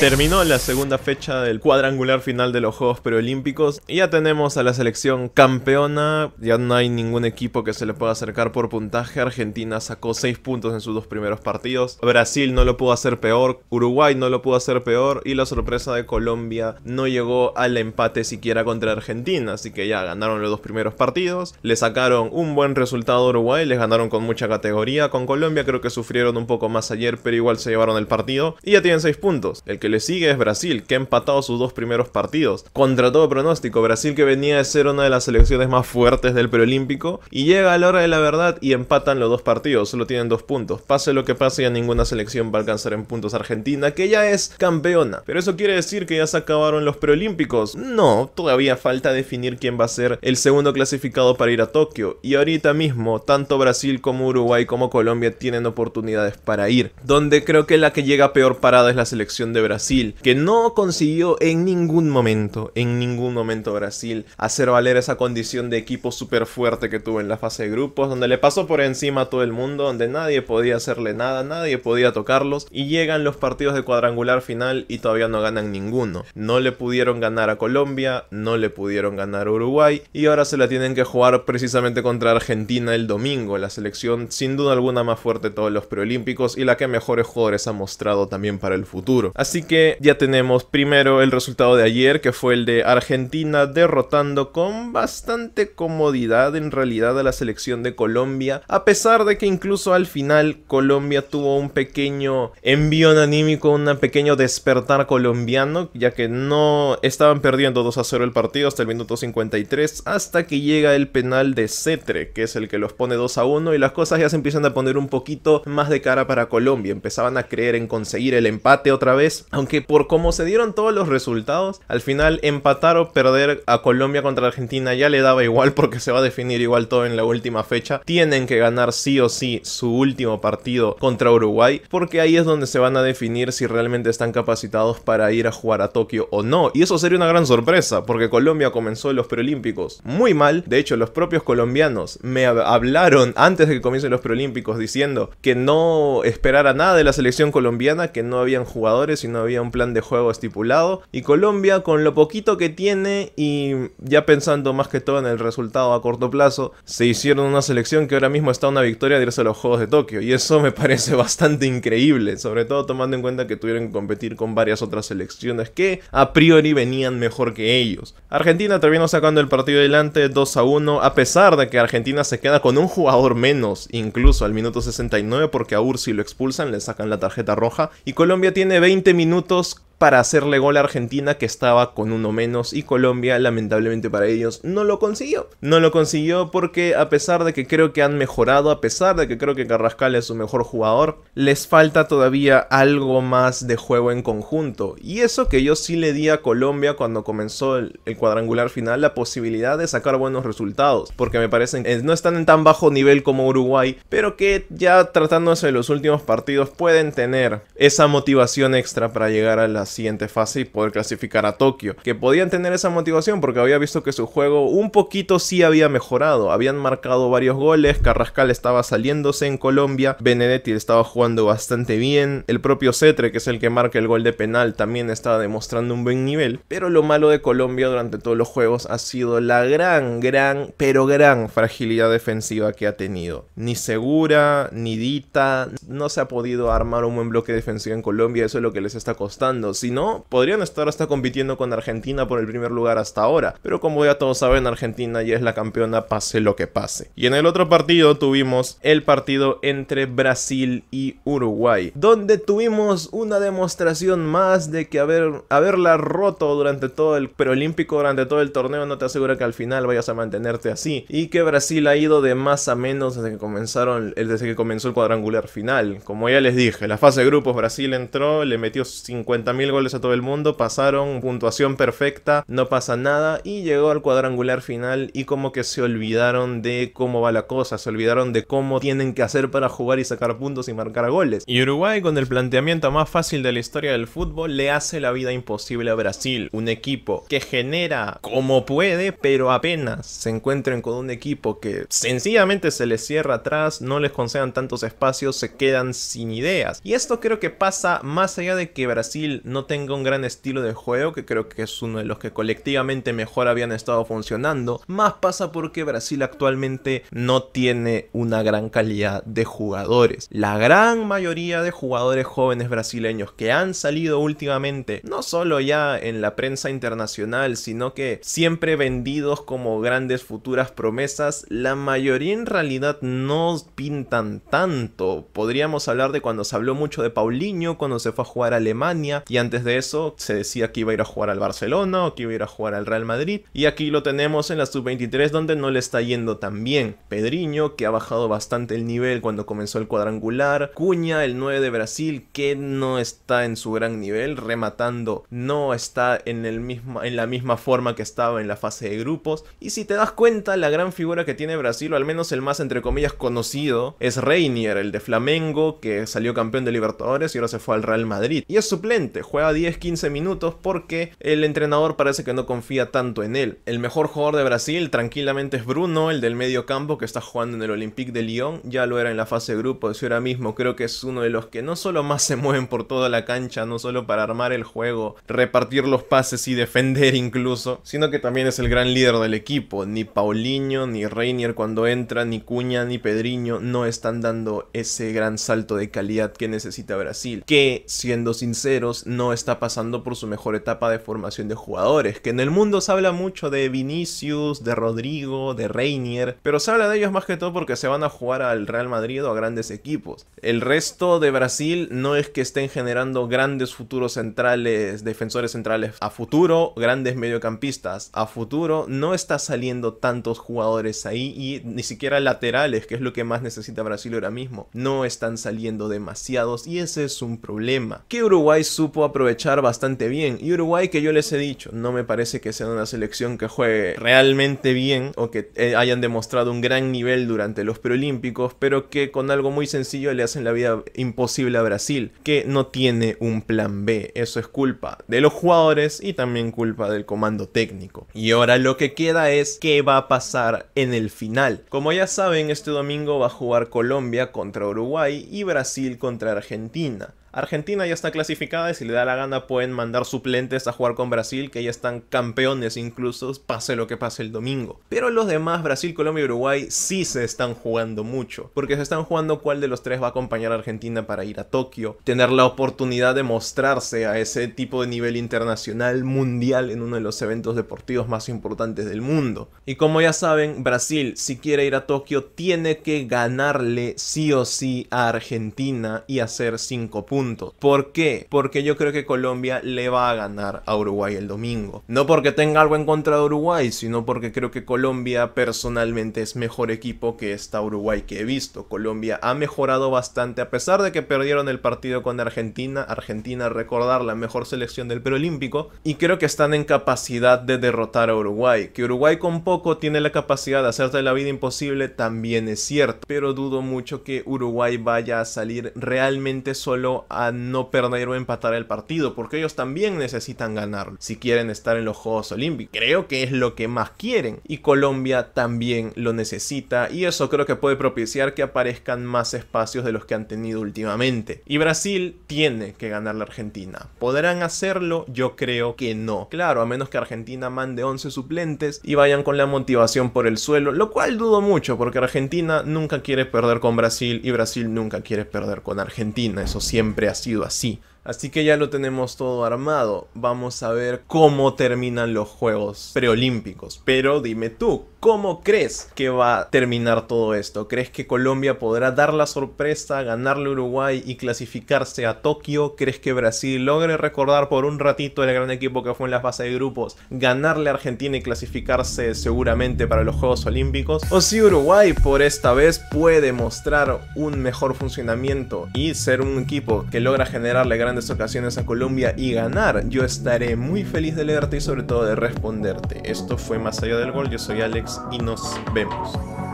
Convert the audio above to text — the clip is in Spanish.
Terminó la segunda fecha del cuadrangular final de los Juegos Preolímpicos y ya tenemos a la selección campeona. Ya no hay ningún equipo que se le pueda acercar por puntaje. Argentina sacó 6 puntos en sus dos primeros partidos. Brasil no lo pudo hacer peor. Uruguay no lo pudo hacer peor. Y la sorpresa de Colombia no llegó al empate siquiera contra Argentina. Así que ya ganaron los dos primeros partidos. Le sacaron un buen resultado a Uruguay. Les ganaron con mucha categoría. Con Colombia creo que sufrieron un poco más ayer, pero igual se llevaron el partido. Y ya tienen 6 puntos. El que le sigue es Brasil, que ha empatado sus dos primeros partidos. Contra todo pronóstico, Brasil que venía de ser una de las selecciones más fuertes del preolímpico y llega a la hora de la verdad y empatan los dos partidos, solo tienen dos puntos. Pase lo que pase, ya ninguna selección va a alcanzar en puntos Argentina, que ya es campeona. Pero eso quiere decir que ya se acabaron los preolímpicos. No, todavía falta definir quién va a ser el segundo clasificado para ir a Tokio. Y ahorita mismo, tanto Brasil como Uruguay como Colombia tienen oportunidades para ir. Donde creo que la que llega peor parada es la selección de Brasil que no consiguió en ningún momento, en ningún momento Brasil, hacer valer esa condición de equipo súper fuerte que tuvo en la fase de grupos, donde le pasó por encima a todo el mundo, donde nadie podía hacerle nada, nadie podía tocarlos, y llegan los partidos de cuadrangular final y todavía no ganan ninguno. No le pudieron ganar a Colombia, no le pudieron ganar a Uruguay, y ahora se la tienen que jugar precisamente contra Argentina el domingo, la selección sin duda alguna más fuerte de todos los preolímpicos y la que mejores jugadores ha mostrado también para el futuro. Así que ya tenemos primero el resultado de ayer, que fue el de Argentina derrotando con bastante comodidad en realidad a la selección de Colombia, a pesar de que incluso al final Colombia tuvo un pequeño envío anímico, un pequeño despertar colombiano, ya que no estaban perdiendo 2 a 0 el partido hasta el minuto 53, hasta que llega el penal de Cetre, que es el que los pone 2 a 1 y las cosas ya se empiezan a poner un poquito más de cara para Colombia, empezaban a creer en conseguir el empate otra vez, aunque por cómo se dieron todos los resultados, al final empatar o perder a Colombia contra Argentina ya le daba igual porque se va a definir igual todo en la última fecha. Tienen que ganar sí o sí su último partido contra Uruguay porque ahí es donde se van a definir si realmente están capacitados para ir a jugar a Tokio o no. Y eso sería una gran sorpresa porque Colombia comenzó los preolímpicos muy mal. De hecho, los propios colombianos me hablaron antes de que comiencen los preolímpicos diciendo que no esperara nada de la selección colombiana, que no habían jugadores y no había un plan de juego estipulado. Y Colombia, con lo poquito que tiene y ya pensando más que todo en el resultado a corto plazo, se hicieron una selección que ahora mismo está una victoria de a los Juegos de Tokio. Y eso me parece bastante increíble, sobre todo tomando en cuenta que tuvieron que competir con varias otras selecciones que a priori venían mejor que ellos. Argentina terminó sacando el partido adelante 2 a 1, a pesar de que Argentina se queda con un jugador menos, incluso al minuto 69, porque a Ursi lo expulsan, le sacan la tarjeta roja. Y Colombia tiene 20 minutos minutos para hacerle gol a Argentina que estaba con uno menos y Colombia lamentablemente para ellos no lo consiguió. No lo consiguió porque a pesar de que creo que han mejorado, a pesar de que creo que Carrascal es su mejor jugador, les falta todavía algo más de juego en conjunto. Y eso que yo sí le di a Colombia cuando comenzó el, cuadrangular final, la posibilidad de sacar buenos resultados, porque me parecen que no están en tan bajo nivel como Uruguay, pero que ya tratándose de los últimos partidos pueden tener esa motivación extra para llegar a la siguiente fase y poder clasificar a Tokio. Que podían tener esa motivación porque había visto que su juego un poquito sí había mejorado. Habían marcado varios goles, Carrascal estaba saliéndose en Colombia, Benedetti estaba jugando bastante bien, el propio Cetre, que es el que marca el gol de penal, también estaba demostrando un buen nivel. Pero lo malo de Colombia durante todos los juegos ha sido la gran, gran, pero gran fragilidad defensiva que ha tenido. Ni segura, ni dita, no se ha podido armar un buen bloque defensivo en Colombia, eso es lo que les está costando. Si no, podrían estar hasta compitiendo con Argentina por el primer lugar hasta ahora. Pero como ya todos saben, Argentina ya es la campeona pase lo que pase. Y en el otro partido tuvimos el partido entre Brasil y Uruguay, donde tuvimos una demostración más de que haber, haberla roto durante todo el preolímpico, durante todo el torneo, no te asegura que al final vayas a mantenerte así. Y que Brasil ha ido de más a menos desde que comenzaron, desde que comenzó el cuadrangular final. Como ya les dije, la fase de grupos, Brasil entró, le metió 50 mil goles a todo el mundo, pasaron, puntuación perfecta, no pasa nada y llegó al cuadrangular final y como que se olvidaron de cómo va la cosa, se olvidaron de cómo tienen que hacer para jugar y sacar puntos y marcar goles. Y Uruguay con el planteamiento más fácil de la historia del fútbol le hace la vida imposible a Brasil, un equipo que genera como puede, pero apenas se encuentren con un equipo que sencillamente se les cierra atrás, no les concedan tantos espacios, se quedan sin ideas. Y esto creo que pasa más allá de que Brasil no no tenga un gran estilo de juego, que creo que es uno de los que colectivamente mejor habían estado funcionando, más pasa porque Brasil actualmente no tiene una gran calidad de jugadores. La gran mayoría de jugadores jóvenes brasileños que han salido últimamente, no solo ya en la prensa internacional, sino que siempre vendidos como grandes futuras promesas, la mayoría en realidad no pintan tanto. Podríamos hablar de cuando se habló mucho de Paulinho, cuando se fue a jugar a Alemania y antes de eso se decía que iba a ir a jugar al Barcelona o que iba a ir a jugar al Real Madrid. Y aquí lo tenemos en la sub-23 donde no le está yendo tan bien. Pedriño, que ha bajado bastante el nivel cuando comenzó el cuadrangular. Cuña, el 9 de Brasil, que no está en su gran nivel. Rematando, no está en, el en la misma forma que estaba en la fase de grupos. Y si te das cuenta, la gran figura que tiene Brasil, o al menos el más entre comillas conocido, es Reinier, el de Flamengo, que salió campeón de Libertadores y ahora se fue al Real Madrid. Y es suplente, juega juega 10, 15 minutos porque el entrenador parece que no confía tanto en él. El mejor jugador de Brasil tranquilamente es Bruno, el del medio campo que está jugando en el Olympique de Lyon, ya lo era en la fase de grupos y ahora mismo creo que es uno de los que no solo más se mueven por toda la cancha, no solo para armar el juego, repartir los pases y defender incluso, sino que también es el gran líder del equipo. Ni Paulinho, ni Reinier cuando entra, ni Cuña, ni Pedriño no están dando ese gran salto de calidad que necesita Brasil, que siendo sinceros no está pasando por su mejor etapa de formación de jugadores, que en el mundo se habla mucho de Vinicius, de Rodrigo, de Reinier, pero se habla de ellos más que todo porque se van a jugar al Real Madrid o a grandes equipos. El resto de Brasil no es que estén generando grandes futuros centrales, defensores centrales a futuro, grandes mediocampistas a futuro, no está saliendo tantos jugadores ahí y ni siquiera laterales, que es lo que más necesita Brasil ahora mismo, no están saliendo demasiados y ese es un problema. Que Uruguay supo aprovechar bastante bien. Y Uruguay, que yo les he dicho, no me parece que sea una selección que juegue realmente bien o que eh, hayan demostrado un gran nivel durante los preolímpicos, pero que con algo muy sencillo le hacen la vida imposible a Brasil, que no tiene un plan B. Eso es culpa de los jugadores y también culpa del comando técnico. Y ahora lo que queda es qué va a pasar en el final. Como ya saben, este domingo va a jugar Colombia contra Uruguay y Brasil contra Argentina. Argentina ya está clasificada y si le da la gana pueden mandar suplentes a jugar con Brasil, que ya están campeones incluso, pase lo que pase el domingo. Pero los demás, Brasil, Colombia y Uruguay, sí se están jugando mucho, porque se están jugando cuál de los tres va a acompañar a Argentina para ir a Tokio, tener la oportunidad de mostrarse a ese tipo de nivel internacional mundial en uno de los eventos deportivos más importantes del mundo. Y como ya saben, Brasil, si quiere ir a Tokio, tiene que ganarle sí o sí a Argentina y hacer 5 puntos. ¿Por qué? Porque yo creo que Colombia le va a ganar a Uruguay el domingo. No porque tenga algo en contra de Uruguay, sino porque creo que Colombia personalmente es mejor equipo que esta Uruguay que he visto. Colombia ha mejorado bastante a pesar de que perdieron el partido con Argentina. Argentina, recordar, la mejor selección del preolímpico. Y creo que están en capacidad de derrotar a Uruguay. Que Uruguay con poco tiene la capacidad de hacerte la vida imposible también es cierto. Pero dudo mucho que Uruguay vaya a salir realmente solo a no perder o empatar el partido, porque ellos también necesitan ganar si quieren estar en los Juegos Olímpicos. Creo que es lo que más quieren y Colombia también lo necesita y eso creo que puede propiciar que aparezcan más espacios de los que han tenido últimamente. Y Brasil tiene que ganar la Argentina. ¿Podrán hacerlo? Yo creo que no. Claro, a menos que Argentina mande 11 suplentes y vayan con la motivación por el suelo, lo cual dudo mucho porque Argentina nunca quiere perder con Brasil y Brasil nunca quiere perder con Argentina, eso siempre siempre ha sido así. Así que ya lo tenemos todo armado. Vamos a ver cómo terminan los Juegos Preolímpicos. Pero dime tú, ¿cómo crees que va a terminar todo esto? ¿Crees que Colombia podrá dar la sorpresa, ganarle a Uruguay y clasificarse a Tokio? ¿Crees que Brasil logre recordar por un ratito el gran equipo que fue en la fase de grupos, ganarle a Argentina y clasificarse seguramente para los Juegos Olímpicos? ¿O si Uruguay por esta vez puede mostrar un mejor funcionamiento y ser un equipo que logra generarle gran ocasiones a Colombia y ganar, yo estaré muy feliz de leerte y sobre todo de responderte. Esto fue Más Allá del Gol, yo soy Alex y nos vemos.